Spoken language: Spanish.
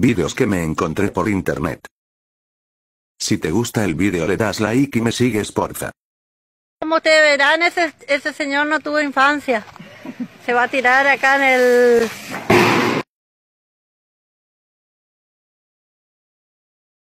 Vídeos que me encontré por internet. Si te gusta el vídeo le das like y me sigues porfa. Como te verán, ese señor no tuvo infancia. Se va a tirar acá en el